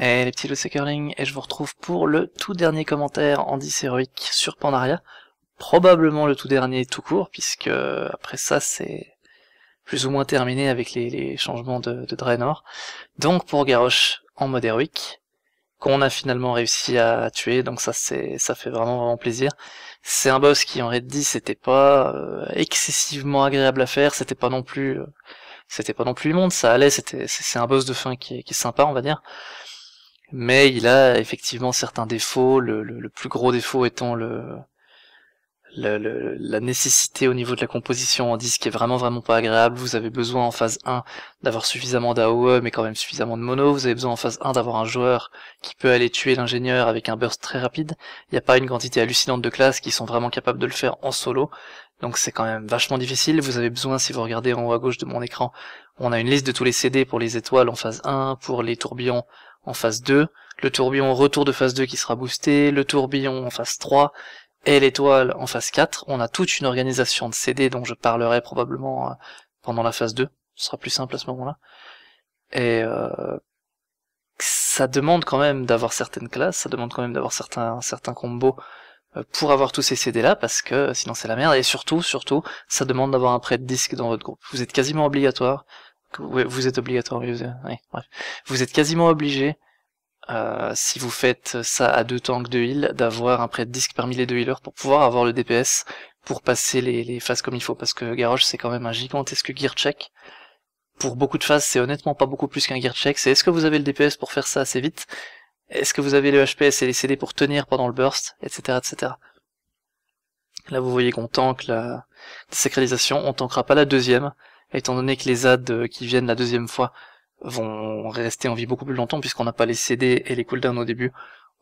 Et eh, les petits et je vous retrouve pour le tout dernier commentaire en 10 héroïque sur Pandaria. Probablement le tout dernier tout court, puisque euh, après ça c'est plus ou moins terminé avec les, changements de, de, Draenor. Donc pour Garrosh en mode héroïque, qu'on a finalement réussi à tuer, donc ça c'est ça fait vraiment vraiment plaisir. C'est un boss qui en raid c'était pas euh, excessivement agréable à faire, c'était pas non plus euh, c'était pas non plus immonde, ça allait, c'était c'est un boss de fin qui qui est sympa on va dire mais il a effectivement certains défauts, le, plus gros défaut étant le, la nécessité au niveau de la composition en disque qui est vraiment vraiment pas agréable. Vous avez besoin en phase 1 d'avoir suffisamment d'AOE mais quand même suffisamment de mono. Vous avez besoin en phase 1 d'avoir un joueur qui peut aller tuer l'ingénieur avec un burst très rapide. Il n'y a pas une quantité hallucinante de classes qui sont vraiment capables de le faire en solo. Donc c'est quand même vachement difficile. Vous avez besoin, si vous regardez en haut à gauche de mon écran, on a une liste de tous les CD pour les étoiles en phase 1, pour les tourbillons en phase 2, le tourbillon retour de phase 2 qui sera boosté, le tourbillon en phase 3, et l'étoile en phase 4. On a toute une organisation de CD dont je parlerai probablement euh, pendant la phase 2. Ce sera plus simple à ce moment-là. Et euh, ça demande quand même d'avoir certaines classes, ça demande quand même d'avoir certains, certains combos euh, pour avoir tous ces CD là parce que euh, sinon c'est la merde et surtout surtout ça demande d'avoir un prêt de disque dans votre groupe. Vous êtes quasiment obligatoire vous êtes obligatoire, euh, oui, bref. vous êtes quasiment obligé, euh, si vous faites ça à deux tanks de heal, d'avoir un prêt de disque parmi les deux healers pour pouvoir avoir le DPS pour passer les, phases comme il faut, parce que Garrosh c'est quand même un gigantesque gear check. Pour beaucoup de phases, c'est honnêtement pas beaucoup plus qu'un gear check, c'est est-ce que vous avez le DPS pour faire ça assez vite Est-ce que vous avez le HPS et les CD pour tenir pendant le burst Etc, etc. Là vous voyez qu'on tank la désacralisation, on tankera pas la deuxième, étant donné que les ZAD euh, qui viennent la deuxième fois vont rester en vie beaucoup plus longtemps puisqu'on n'a pas les CD et les cooldowns au début.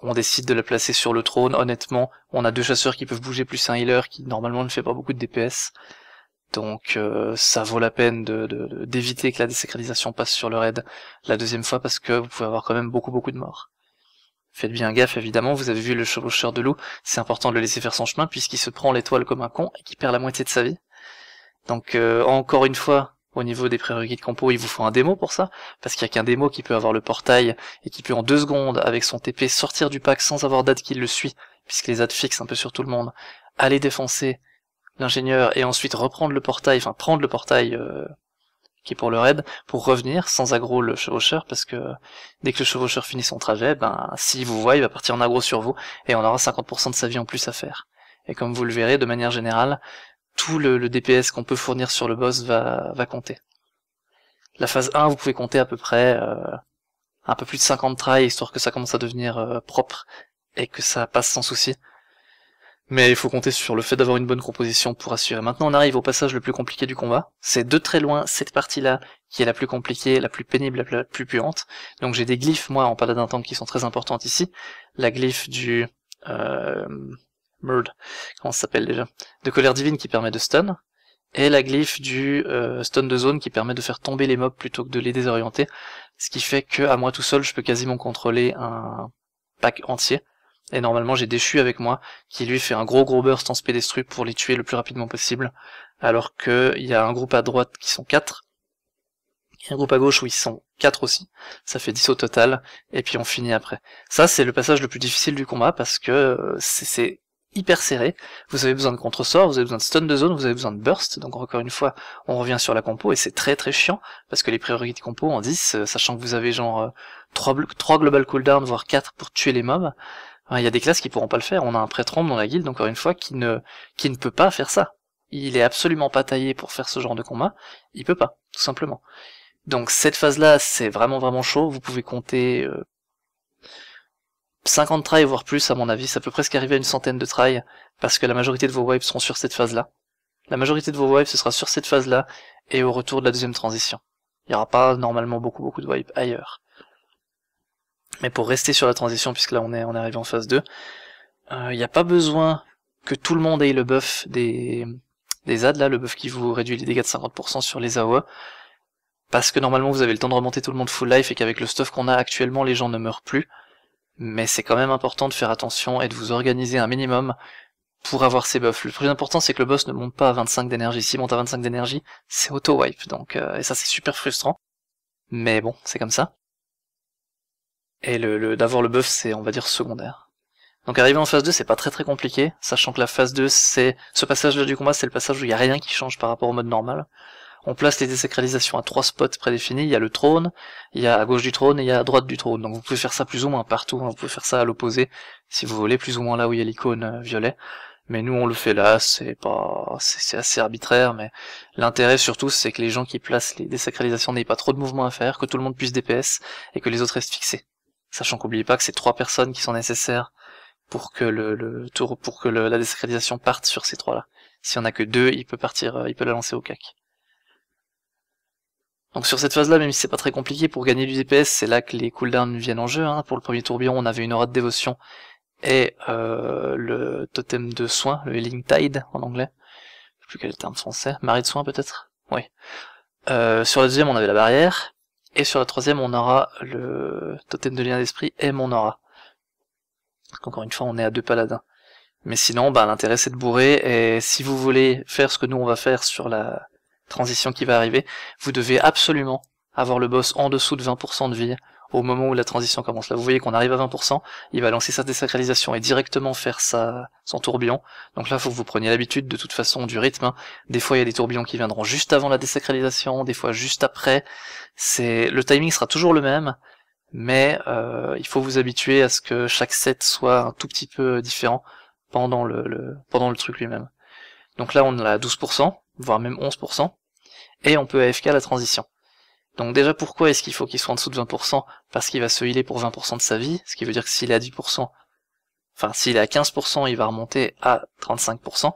On décide de la placer sur le trône, honnêtement. On a deux chasseurs qui peuvent bouger plus un healer qui normalement ne fait pas beaucoup de DPS. Donc euh, ça vaut la peine d'éviter de, que la désacralisation passe sur le raid la deuxième fois parce que vous pouvez avoir quand même beaucoup beaucoup de morts. Faites bien gaffe évidemment, vous avez vu le chevaucheur de loup, c'est important de le laisser faire son chemin puisqu'il se prend l'étoile comme un con et qui perd la moitié de sa vie. Donc euh, encore une fois, au niveau des prérequis de compo, il vous faut un démo pour ça, parce qu'il n'y a qu'un démo qui peut avoir le portail et qui peut en deux secondes, avec son TP, sortir du pack sans avoir d'ad qui le suit, puisque les AD fixent un peu sur tout le monde, aller défoncer l'ingénieur et ensuite reprendre le portail, enfin prendre le portail euh, qui est pour le raid, pour revenir sans aggro le chevaucheur, parce que dès que le chevaucheur finit son trajet, ben s'il vous voit, il va partir en aggro sur vous, et on aura 50% de sa vie en plus à faire. Et comme vous le verrez, de manière générale, tout le, DPS qu'on peut fournir sur le boss va, va compter. La phase 1, vous pouvez compter à peu près euh, un peu plus de 50 tries, histoire que ça commence à devenir euh, propre et que ça passe sans souci. Mais il faut compter sur le fait d'avoir une bonne composition pour assurer. Maintenant, on arrive au passage le plus compliqué du combat. C'est de très loin cette partie-là qui est la plus compliquée, la plus pénible, la plus puante. Donc j'ai des glyphes, moi, en paladin tank, qui sont très importantes ici. La glyphe du... Euh, Murd, comment ça s'appelle déjà De colère divine qui permet de stun, et la glyphe du euh, stun de zone qui permet de faire tomber les mobs plutôt que de les désorienter, ce qui fait que à moi tout seul je peux quasiment contrôler un pack entier, et normalement j'ai déchu avec moi qui lui fait un gros gros burst en spé pour les tuer le plus rapidement possible, alors qu'il y a un groupe à droite qui sont 4, et un groupe à gauche où ils sont 4 aussi, ça fait 10 au total, et puis on finit après. Ça c'est le passage le plus difficile du combat parce que euh, c'est hyper serré. Vous avez besoin de contre contre-sort, vous avez besoin de stun de zone, vous avez besoin de burst. Donc encore une fois, on revient sur la compo et c'est très très chiant parce que les priorités compo en 10, euh, sachant que vous avez genre 3, euh, 3 global cooldowns, voire 4 pour tuer les mobs, ben, il y a des classes qui pourront pas le faire. On a un prêtre dans la guilde, encore une fois, qui ne, qui ne peut pas faire ça. Il est absolument pas taillé pour faire ce genre de combat. Il peut pas, tout simplement. Donc cette phase-là, c'est vraiment vraiment chaud. Vous pouvez compter euh, 50 tries, voire plus, à mon avis, ça peut presque arriver à une centaine de tries, parce que la majorité de vos wipes seront sur cette phase-là. La majorité de vos wipes ce sera sur cette phase-là, et au retour de la deuxième transition. Il n'y aura pas normalement beaucoup beaucoup de wipes ailleurs. Mais pour rester sur la transition, puisque là on est, on est arrivé en phase 2, euh, il n'y a pas besoin que tout le monde ait le buff des, des AD, là, le buff qui vous réduit les dégâts de 50% sur les AOE, parce que normalement vous avez le temps de remonter tout le monde full life et qu'avec le stuff qu'on a actuellement, les gens ne meurent plus mais c'est quand même important de faire attention et de vous organiser un minimum pour avoir ces buffs. Le plus important, c'est que le boss ne monte pas à 25 d'énergie. S'il monte à 25 d'énergie, c'est auto-wipe, donc, euh, et ça c'est super frustrant. Mais bon, c'est comme ça. Et le, d'avoir le buff, c'est, on va dire, secondaire. Donc arriver en phase 2, c'est pas très très compliqué, sachant que la phase 2, c'est, ce passage-là du combat, c'est le passage où il n'y a rien qui change par rapport au mode normal on place les désacralisations à trois spots prédéfinis. Il y a le trône, il y a à gauche du trône et il y a à droite du trône. Donc vous pouvez faire ça plus ou moins partout. On hein. Vous pouvez faire ça à l'opposé si vous voulez, plus ou moins là où il y a l'icône euh, violet. Mais nous on le fait là, c'est pas, c'est assez arbitraire. Mais l'intérêt surtout, c'est que les gens qui placent les désacralisations n'aient pas trop de mouvements à faire, que tout le monde puisse DPS et que les autres restent fixés. Sachant qu'oubliez pas que c'est trois personnes qui sont nécessaires pour que le, tour, pour que la désacralisation parte sur ces trois là. Si on a que deux, il peut partir, euh, il peut la lancer au cac. Donc sur cette phase-là, même si c'est pas très compliqué, pour gagner du DPS, c'est là que les cooldowns viennent en jeu. Hein. Pour le premier tourbillon, on avait une aura de dévotion et euh, le totem de soin, le healing tide en anglais. Je sais plus quel est le terme français. Marie de soin peut-être Oui. Euh, sur la deuxième, on avait la barrière. Et sur la troisième, on aura le totem de lien d'esprit et mon aura. encore une fois, on est à deux paladins. Mais sinon, bah, l'intérêt c'est de bourrer, et si vous voulez faire ce que nous on va faire sur la, transition qui va arriver, vous devez absolument avoir le boss en dessous de 20% de vie au moment où la transition commence. Là, vous voyez qu'on arrive à 20%, il va lancer sa désacralisation et directement faire sa, son tourbillon. Donc là, faut que vous preniez l'habitude de toute façon du rythme. Hein. Des fois, il y a des tourbillons qui viendront juste avant la désacralisation, des fois juste après. C'est Le timing sera toujours le même, mais euh, il faut vous habituer à ce que chaque set soit un tout petit peu différent pendant le, pendant le truc lui-même. Donc là, on a 12% voire même 11%, et on peut AFK la transition. Donc déjà pourquoi est-ce qu'il faut qu'il soit en dessous de 20% Parce qu'il va se healer pour 20% de sa vie, ce qui veut dire que s'il est à 10%, enfin s'il est à 15%, il va remonter à 35%.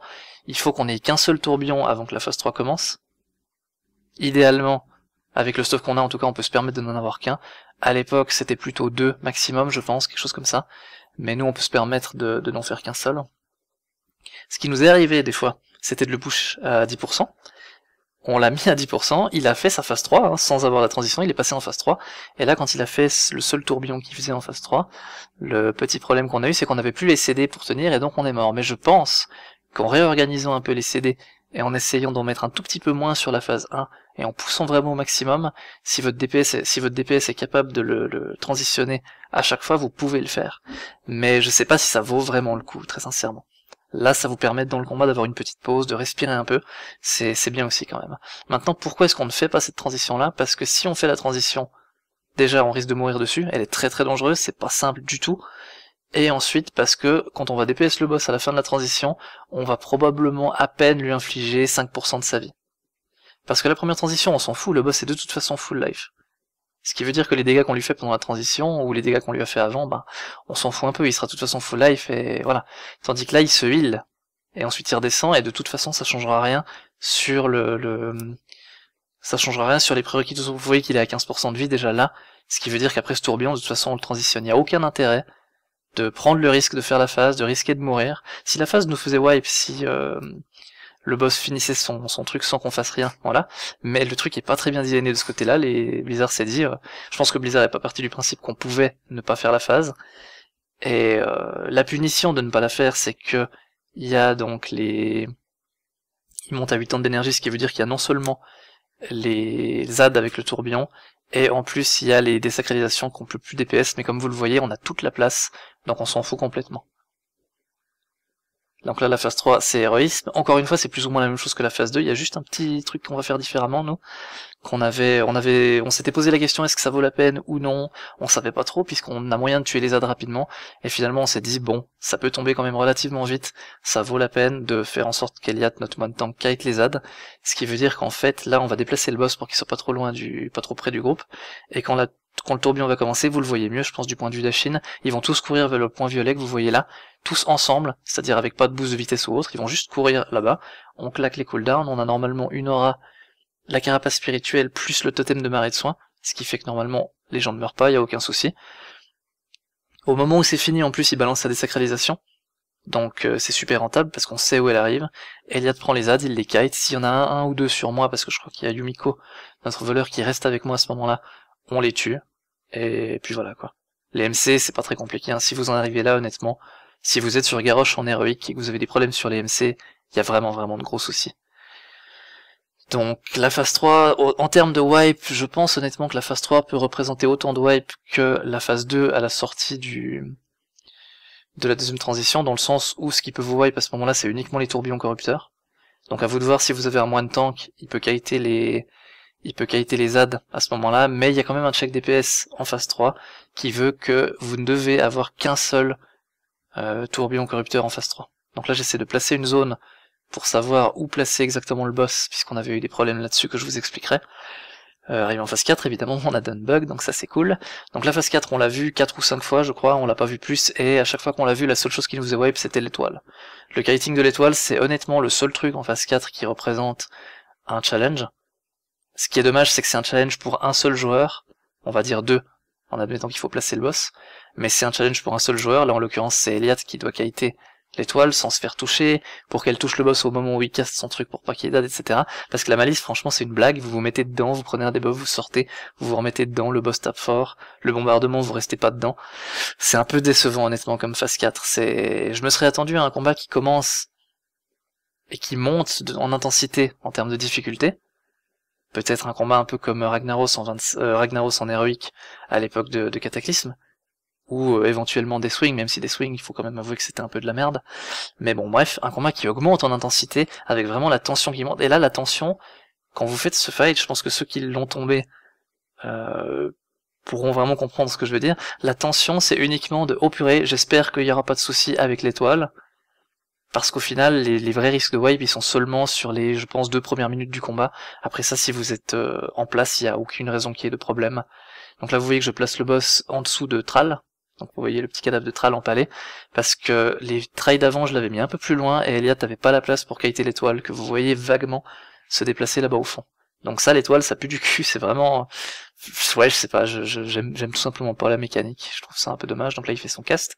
Il faut qu'on ait qu'un seul tourbillon avant que la phase 3 commence. Idéalement, avec le stuff qu'on a en tout cas, on peut se permettre de n'en avoir qu'un. À l'époque, c'était plutôt deux maximum, je pense, quelque chose comme ça. Mais nous, on peut se permettre de, de n'en faire qu'un seul. Ce qui nous est arrivé des fois, c'était de le push à 10%. On l'a mis à 10%, il a fait sa phase 3, hein, sans avoir la transition, il est passé en phase 3, et là quand il a fait le seul tourbillon qu'il faisait en phase 3, le petit problème qu'on a eu c'est qu'on n'avait plus les CD pour tenir et donc on est mort. Mais je pense qu'en réorganisant un peu les CD et en essayant d'en mettre un tout petit peu moins sur la phase 1 et en poussant vraiment au maximum, si votre DPS est, si votre DPS est capable de le, le transitionner à chaque fois, vous pouvez le faire. Mais je sais pas si ça vaut vraiment le coup, très sincèrement. Là, ça vous permet dans le combat d'avoir une petite pause, de respirer un peu. C'est, bien aussi quand même. Maintenant, pourquoi est-ce qu'on ne fait pas cette transition-là Parce que si on fait la transition, déjà, on risque de mourir dessus. Elle est très très dangereuse, c'est pas simple du tout. Et ensuite, parce que quand on va DPS le boss à la fin de la transition, on va probablement à peine lui infliger 5% de sa vie. Parce que la première transition, on s'en fout, le boss est de toute façon full life. Ce qui veut dire que les dégâts qu'on lui fait pendant la transition ou les dégâts qu'on lui a fait avant, bah, on s'en fout un peu, il sera de toute façon full life et voilà. Tandis que là, il se heal et ensuite il redescend et de toute façon, ça changera rien sur le, le... ça changera rien sur les priorités. Vous voyez qu'il est à 15% de vie déjà là, ce qui veut dire qu'après ce tourbillon, de toute façon, on le transitionne. Il n'y a aucun intérêt de prendre le risque de faire la phase, de risquer de mourir. Si la phase nous faisait wipe, si euh, le boss finissait son, truc sans qu'on fasse rien, voilà. Mais le truc est pas très bien designé de ce côté-là, les Blizzard s'est dit, euh, je pense que Blizzard est pas parti du principe qu'on pouvait ne pas faire la phase. Et euh, la punition de ne pas la faire, c'est que il y a donc les... Il monte à 8 ans d'énergie, ce qui veut dire qu'il y a non seulement les ZAD avec le tourbillon, et en plus il y a les désacralisations qu'on peut plus DPS, mais comme vous le voyez, on a toute la place, donc on s'en fout complètement. Donc là, la phase 3, c'est héroïsme. Encore une fois, c'est plus ou moins la même chose que la phase 2. Il y a juste un petit truc qu'on va faire différemment, nous. Qu'on avait, on avait, on s'était posé la question est-ce que ça vaut la peine ou non. On savait pas trop puisqu'on a moyen de tuer les ZAD rapidement. Et finalement, on s'est dit bon, ça peut tomber quand même relativement vite. Ça vaut la peine de faire en sorte qu'Eliat, notre montant tank, kite les ZAD. Ce qui veut dire qu'en fait, là, on va déplacer le boss pour qu'il soit pas trop loin du, pas trop près du groupe. Et quand la quand le tourbillon va commencer, vous le voyez mieux, je pense, du point de vue d'Achine, Ils vont tous courir vers le point violet que vous voyez là, tous ensemble, c'est-à-dire avec pas de boost de vitesse ou autre, ils vont juste courir là-bas. On claque les cooldowns, on a normalement une aura, la carapace spirituelle plus le totem de marée de soins, ce qui fait que normalement les gens ne meurent pas, il n'y a aucun souci. Au moment où c'est fini, en plus, ils balancent sa désacralisation. Donc euh, c'est super rentable parce qu'on sait où elle arrive. Eliade prend les ads, il les kite. S'il y en a un, un ou deux sur moi, parce que je crois qu'il y a Yumiko, notre voleur, qui reste avec moi à ce moment-là, on les tue. Et puis voilà quoi. Les MC, c'est pas très compliqué. Hein. Si vous en arrivez là, honnêtement, si vous êtes sur Garrosh en héroïque et que vous avez des problèmes sur les MC, il y a vraiment vraiment de gros soucis. Donc la phase 3, en termes de wipe, je pense honnêtement que la phase 3 peut représenter autant de wipe que la phase 2 à la sortie du de la deuxième transition, dans le sens où ce qui peut vous wipe à ce moment-là, c'est uniquement les tourbillons corrupteurs. Donc à vous de voir si vous avez un moins de tank, il peut kiter les, il peut kiter les ZAD à ce moment-là, mais il y a quand même un check DPS en phase 3 qui veut que vous ne devez avoir qu'un seul euh, tourbillon corrupteur en phase 3. Donc là j'essaie de placer une zone pour savoir où placer exactement le boss, puisqu'on avait eu des problèmes là-dessus que je vous expliquerai. Euh, arrivé en phase 4, évidemment, on a done bug, donc ça c'est cool. Donc la phase 4, on l'a vu 4 ou 5 fois, je crois, on l'a pas vu plus, et à chaque fois qu'on l'a vu, la seule chose qui nous faisait wipe, c'était l'étoile. Le kiting de l'étoile, c'est honnêtement le seul truc en phase 4 qui représente un challenge, ce qui est dommage, c'est que c'est un challenge pour un seul joueur, on va dire deux, en admettant qu'il faut placer le boss, mais c'est un challenge pour un seul joueur, là en l'occurrence c'est Eliat qui doit qualiter l'étoile sans se faire toucher, pour qu'elle touche le boss au moment où il casse son truc pour pas qu'il etc. Parce que la malice, franchement, c'est une blague, vous vous mettez dedans, vous prenez un debuff, vous sortez, vous vous remettez dedans, le boss tape fort, le bombardement, vous restez pas dedans. C'est un peu décevant, honnêtement, comme phase 4. C'est, je me serais attendu à un combat qui commence et qui monte en intensité en termes de difficulté, peut-être un combat un peu comme Ragnaros en, euh, en héroïque à l'époque de, Cataclysme, ou euh, éventuellement des swings, même si des swings, il faut quand même avouer que c'était un peu de la merde. Mais bon, bref, un combat qui augmente en intensité, avec vraiment la tension qui monte. Et là, la tension, quand vous faites ce fight, je pense que ceux qui l'ont tombé euh, pourront vraiment comprendre ce que je veux dire. La tension, c'est uniquement de « Oh purée, j'espère qu'il n'y aura pas de souci avec l'étoile » parce qu'au final, les, vrais risques de wipe, ils sont seulement sur les, je pense, deux premières minutes du combat. Après ça, si vous êtes euh, en place, il n'y a aucune raison qu'il y ait de problème. Donc là, vous voyez que je place le boss en dessous de Tral. Donc vous voyez le petit cadavre de Tral empalé, parce que les trails d'avant, je l'avais mis un peu plus loin, et Eliat n'avait pas la place pour qualité l'étoile, que vous voyez vaguement se déplacer là-bas au fond. Donc ça, l'étoile, ça pue du cul. C'est vraiment, ouais, je sais pas. J'aime tout simplement pas la mécanique. Je trouve ça un peu dommage. Donc là, il fait son cast.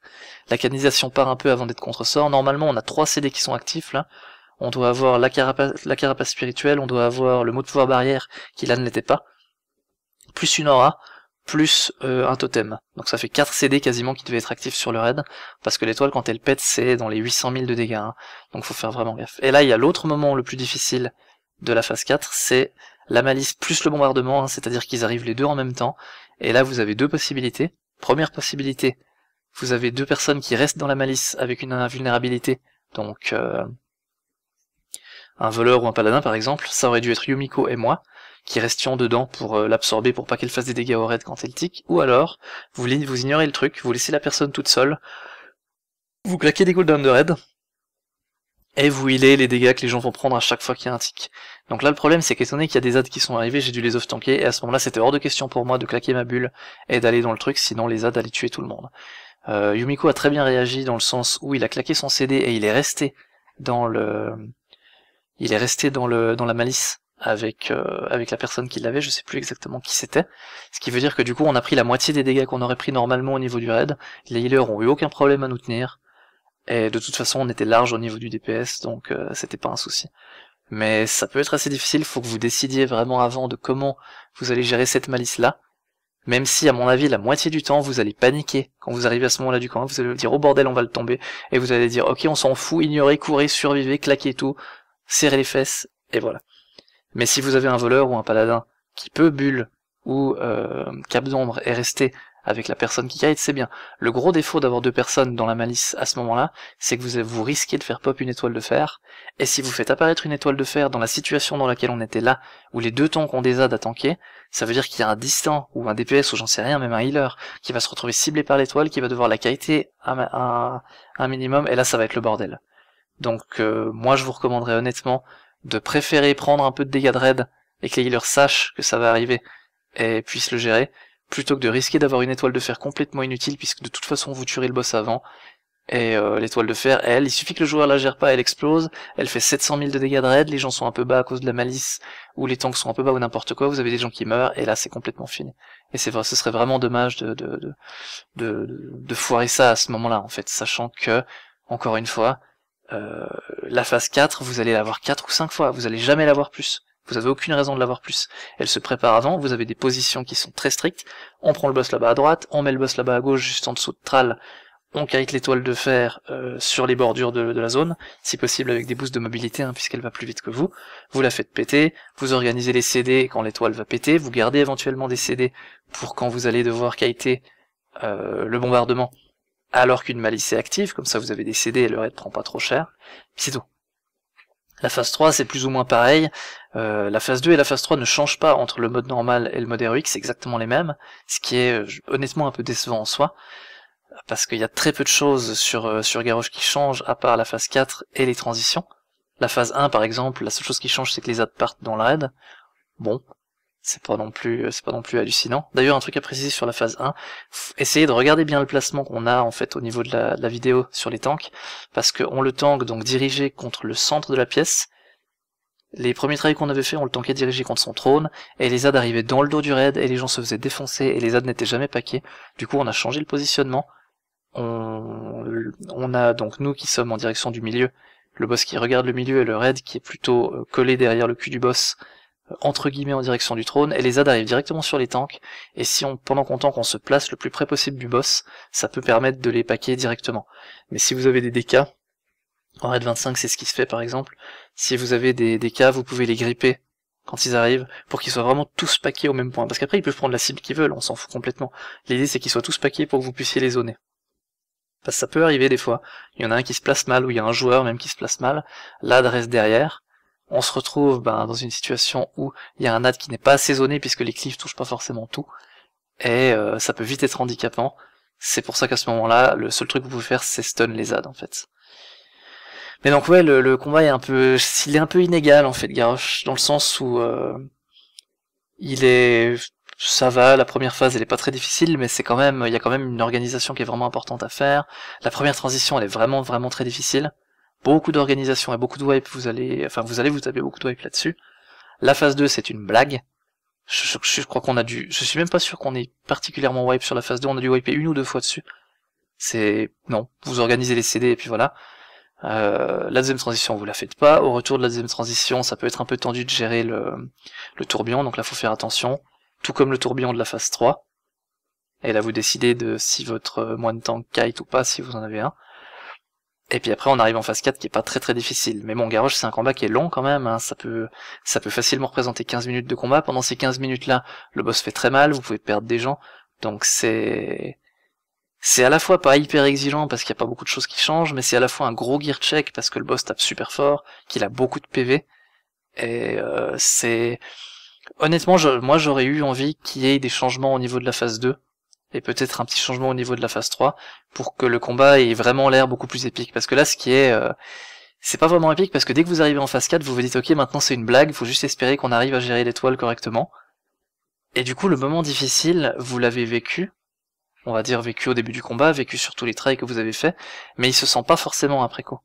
La canisation part un peu avant d'être contre-sort. Normalement, on a trois CD qui sont actifs là. On doit avoir la carapace, la carapace spirituelle. On doit avoir le mot de pouvoir barrière qui là ne l'était pas. Plus une aura plus euh, un totem. Donc ça fait quatre CD quasiment qui devaient être actifs sur le raid, parce que l'étoile quand elle pète c'est dans les 800 000 de dégâts, hein. donc faut faire vraiment gaffe. Et là il y a l'autre moment le plus difficile de la phase 4, c'est la malice plus le bombardement, hein, c'est-à-dire qu'ils arrivent les deux en même temps. Et là, vous avez deux possibilités. Première possibilité, vous avez deux personnes qui restent dans la malice avec une invulnérabilité, donc euh, un voleur ou un paladin par exemple, ça aurait dû être Yumiko et moi, qui restions dedans pour euh, l'absorber pour pas qu'elle fasse des dégâts au raid quand elle tique, ou alors vous, vous ignorez le truc, vous laissez la personne toute seule, vous claquez des cooldowns de raid, et vous il est, les dégâts que les gens vont prendre à chaque fois qu'il y a un tick. Donc là, le problème, c'est qu'étant qu'il y a des ads qui sont arrivés, j'ai dû les off-tanker, et à ce moment-là, c'était hors de question pour moi de claquer ma bulle et d'aller dans le truc, sinon les ads allaient tuer tout le monde. Euh, Yumiko a très bien réagi dans le sens où il a claqué son CD et il est resté dans le... Il est resté dans, le... dans la malice avec, euh, avec la personne qui l'avait, je sais plus exactement qui c'était. Ce qui veut dire que du coup, on a pris la moitié des dégâts qu'on aurait pris normalement au niveau du raid. Les healers ont eu aucun problème à nous tenir. Et de toute façon, on était large au niveau du DPS, donc euh, c'était pas un souci. Mais ça peut être assez difficile, faut que vous décidiez vraiment avant de comment vous allez gérer cette malice-là. Même si, à mon avis, la moitié du temps, vous allez paniquer quand vous arrivez à ce moment-là du camp. Vous allez dire, au oh, bordel, on va le tomber. Et vous allez dire, ok, on s'en fout, ignorez, courez, survivez, claquez tout, serrez les fesses, et voilà. Mais si vous avez un voleur ou un paladin qui peut bulle ou euh, cap d'ombre et rester avec la personne qui kite, c'est bien. Le gros défaut d'avoir deux personnes dans la malice à ce moment-là, c'est que vous, vous risquez de faire pop une étoile de fer, et si vous faites apparaître une étoile de fer dans la situation dans laquelle on était là, où les deux tanks ont des ZAD à tanker, ça veut dire qu'il y a un distant, ou un DPS, ou j'en sais rien, même un healer, qui va se retrouver ciblé par l'étoile, qui va devoir la qualité à un, minimum, et là ça va être le bordel. Donc euh, moi je vous recommanderais honnêtement de préférer prendre un peu de dégâts de raid, et que les healers sachent que ça va arriver, et puissent le gérer, plutôt que de risquer d'avoir une étoile de fer complètement inutile puisque de toute façon vous tuerez le boss avant. Et euh, l'étoile de fer, elle, il suffit que le joueur la gère pas, elle explose, elle fait 700 000 de dégâts de raid, les gens sont un peu bas à cause de la malice, ou les tanks sont un peu bas ou n'importe quoi, vous avez des gens qui meurent, et là c'est complètement fini. Et c'est vrai, ce serait vraiment dommage de, de, de, de, de foirer ça à ce moment-là, en fait, sachant que, encore une fois, euh, la phase 4, vous allez l'avoir 4 ou 5 fois, vous allez jamais l'avoir plus. Vous avez aucune raison de l'avoir plus. Elle se prépare avant, vous avez des positions qui sont très strictes. On prend le boss là-bas à droite, on met le boss là-bas à gauche, juste en dessous de Tral. On kite l'étoile de fer euh, sur les bordures de, la zone, si possible avec des boosts de mobilité, hein, puisqu'elle va plus vite que vous. Vous la faites péter, vous organisez les CD quand l'étoile va péter, vous gardez éventuellement des CD pour quand vous allez devoir kiter euh, le bombardement alors qu'une malice est active, comme ça vous avez des CD et le raid prend pas trop cher. C'est tout. La phase 3, c'est plus ou moins pareil. Euh, la phase 2 et la phase 3 ne changent pas entre le mode normal et le mode héroïque, c'est exactement les mêmes, ce qui est euh, honnêtement un peu décevant en soi, parce qu'il y a très peu de choses sur, euh, sur Garrosh qui changent, à part la phase 4 et les transitions. La phase 1, par exemple, la seule chose qui change, c'est que les ads partent dans la raid. Bon, c'est pas non plus euh, c'est pas non plus hallucinant. D'ailleurs un truc à préciser sur la phase 1, essayez de regarder bien le placement qu'on a en fait au niveau de la, vidéo sur les tanks, parce qu'on le tank donc dirigé contre le centre de la pièce. Les premiers travaux qu'on avait fait, on le tankait dirigé contre son trône, et les ads arrivaient dans le dos du raid, et les gens se faisaient défoncer, et les ads n'étaient jamais paqués. Du coup on a changé le positionnement. On, on a donc nous qui sommes en direction du milieu, le boss qui regarde le milieu et le raid qui est plutôt euh, collé derrière le cul du boss entre guillemets en direction du trône, et les ZAD arrivent directement sur les tanks, et si on, pendant qu'on on se place le plus près possible du boss, ça peut permettre de les paquer directement. Mais si vous avez des DK, en raid 25 c'est ce qui se fait par exemple, si vous avez des DK vous pouvez les gripper quand ils arrivent, pour qu'ils soient vraiment tous paqués au même point, parce qu'après ils peuvent prendre la cible qu'ils veulent, on s'en fout complètement. L'idée c'est qu'ils soient tous paqués pour que vous puissiez les zoner. Parce que ça peut arriver des fois, il y en a un qui se place mal, ou il y a un joueur même qui se place mal, l'AD reste derrière, on se retrouve ben, dans une situation où il y a un ad qui n'est pas assaisonné puisque les cliffs touchent pas forcément tout, et euh, ça peut vite être handicapant. C'est pour ça qu'à ce moment-là, le seul truc que vous pouvez faire, c'est stun les ads en fait. Mais donc ouais, le, combat est un peu, il est un peu inégal en fait, garoche dans le sens où euh, il est, ça va, la première phase elle est pas très difficile, mais c'est quand même, il y a quand même une organisation qui est vraiment importante à faire. La première transition elle est vraiment vraiment très difficile beaucoup d'organisation et beaucoup de wipe, vous allez, enfin, vous allez vous taper beaucoup de wipe là-dessus. La phase 2, c'est une blague. Je, crois qu'on a dû, je suis même pas sûr qu'on ait particulièrement wipe sur la phase 2, on a dû wiper une ou deux fois dessus. C'est, non, vous organisez les CD et puis voilà. Euh, la deuxième transition, vous la faites pas. Au retour de la deuxième transition, ça peut être un peu tendu de gérer le, le tourbillon, donc là, faut faire attention. Tout comme le tourbillon de la phase 3. Et là, vous décidez de si votre euh, moine tank kite ou pas, si vous en avez un. Et puis après, on arrive en phase 4 qui est pas très très difficile. Mais bon, Garrosh, c'est un combat qui est long quand même. Hein. Ça peut ça peut facilement représenter 15 minutes de combat. Pendant ces 15 minutes-là, le boss fait très mal, vous pouvez perdre des gens. Donc c'est... C'est à la fois pas hyper exigeant parce qu'il n'y a pas beaucoup de choses qui changent, mais c'est à la fois un gros gear check parce que le boss tape super fort, qu'il a beaucoup de PV. Et euh, c'est... Honnêtement, moi j'aurais eu envie qu'il y ait des changements au niveau de la phase 2 et peut-être un petit changement au niveau de la phase 3 pour que le combat ait vraiment l'air beaucoup plus épique. Parce que là, ce qui est... Euh, c'est pas vraiment épique parce que dès que vous arrivez en phase 4, vous vous dites ok, maintenant c'est une blague, faut juste espérer qu'on arrive à gérer l'étoile correctement. Et du coup, le moment difficile, vous l'avez vécu, on va dire vécu au début du combat, vécu sur tous les traits que vous avez fait, mais il se sent pas forcément après coup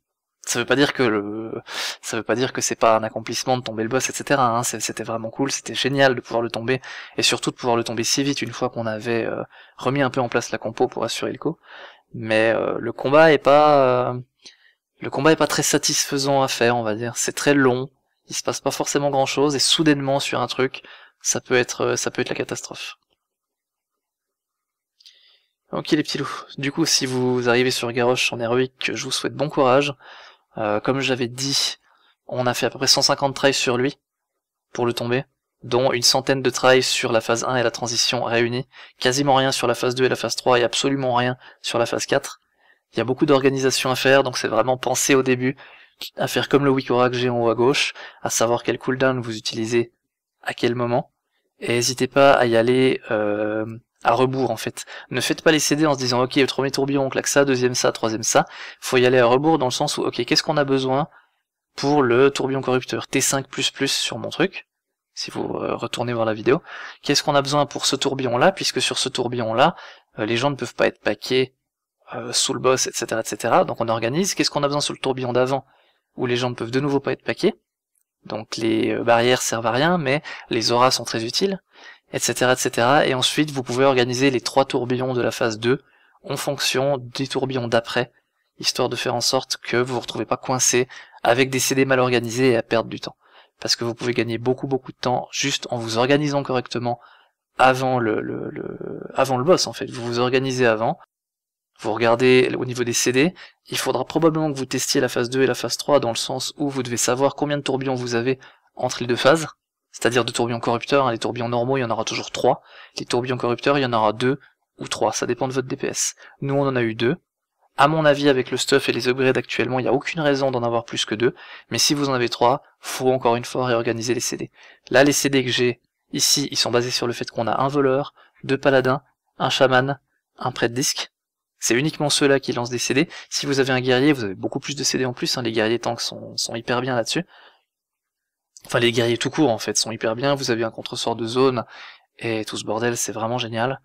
ça veut pas dire que le, ça veut pas dire que c'est pas un accomplissement de tomber le boss, etc. Hein. C'était vraiment cool, c'était génial de pouvoir le tomber et surtout de pouvoir le tomber si vite une fois qu'on avait euh, remis un peu en place la compo pour assurer le coup. Mais euh, le combat est pas, euh, le combat est pas très satisfaisant à faire, on va dire. C'est très long, il se passe pas forcément grand chose et soudainement sur un truc, ça peut être, ça peut être la catastrophe. Ok les petits loups. Du coup, si vous arrivez sur Garrosh en héroïque, je vous souhaite bon courage. Euh, comme j'avais dit, on a fait à peu près 150 tries sur lui pour le tomber, dont une centaine de tries sur la phase 1 et la transition réunies, quasiment rien sur la phase 2 et la phase 3 et absolument rien sur la phase 4. Il y a beaucoup d'organisation à faire, donc c'est vraiment penser au début à faire comme le Wikora que j'ai en haut à gauche, à savoir quel cooldown vous utilisez à quel moment, et n'hésitez pas à y aller euh, à rebours en fait. Ne faites pas les CD en se disant ok, le premier tourbillon, on claque ça, deuxième ça, troisième ça. Faut y aller à rebours dans le sens où ok, qu'est-ce qu'on a besoin pour le tourbillon corrupteur T5++ sur mon truc si vous euh, retournez voir la vidéo, qu'est-ce qu'on a besoin pour ce tourbillon-là, puisque sur ce tourbillon-là, euh, les gens ne peuvent pas être paqués sous le boss, etc., etc. Donc on organise. Qu'est-ce qu'on a besoin sur le tourbillon d'avant, où les gens ne peuvent de nouveau pas être paqués donc les euh, barrières servent à rien, mais les auras sont très utiles, etc., etc. Et ensuite, vous pouvez organiser les trois tourbillons de la phase 2 en fonction des tourbillons d'après, histoire de faire en sorte que vous vous retrouvez pas coincé avec des CD mal organisés et à perdre du temps. Parce que vous pouvez gagner beaucoup beaucoup de temps juste en vous organisant correctement avant le, le, le avant le boss en fait. Vous vous organisez avant, vous regardez au niveau des CD, il faudra probablement que vous testiez la phase 2 et la phase 3 dans le sens où vous devez savoir combien de tourbillons vous avez entre les deux phases, c'est-à-dire de tourbillons corrupteurs, hein, les tourbillons normaux il y en aura toujours 3, les tourbillons corrupteurs il y en aura 2 ou 3, ça dépend de votre DPS. Nous on en a eu 2, à mon avis, avec le stuff et les upgrades actuellement, il n'y a aucune raison d'en avoir plus que 2, Mais si vous en avez trois, faut encore une fois réorganiser les CD. Là, les CD que j'ai ici, ils sont basés sur le fait qu'on a un voleur, deux paladins, un chaman, un prêt de disque. C'est uniquement ceux-là qui lancent des CD. Si vous avez un guerrier, vous avez beaucoup plus de CD en plus. Hein. Les guerriers tanks sont, hyper bien là-dessus. Enfin, les guerriers tout court, en fait, sont hyper bien. Vous avez un contresort de zone et tout ce bordel, c'est vraiment génial.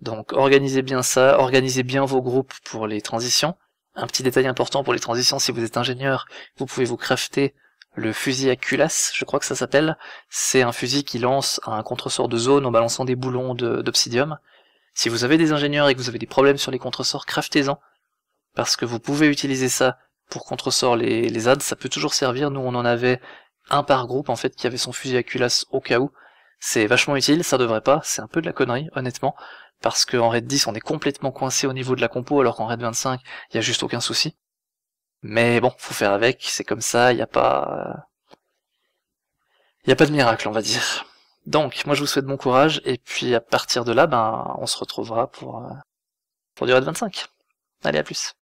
Donc, organisez bien ça. Organisez bien vos groupes pour les transitions. Un petit détail important pour les transitions, si vous êtes ingénieur, vous pouvez vous crafter le fusil à culasse, je crois que ça s'appelle. C'est un fusil qui lance un contresort de zone en balançant des boulons d'obsidium. Si vous avez des ingénieurs et que vous avez des problèmes sur les contresorts, craftez-en. Parce que vous pouvez utiliser ça pour contresort les, les ads, ça peut toujours servir. Nous, on en avait un par groupe, en fait, qui avait son fusil à culasse au cas où. C'est vachement utile, ça devrait pas, c'est un peu de la connerie, honnêtement. Parce qu'en Raid 10, on est complètement coincé au niveau de la compo, alors qu'en Raid 25, il y a juste aucun souci. Mais bon, faut faire avec, c'est comme ça, il a pas... Euh, il n'y a pas de miracle, on va dire. Donc, moi je vous souhaite bon courage, et puis à partir de là, ben, on se retrouvera pour, euh, pour du Red 25. Allez, à plus.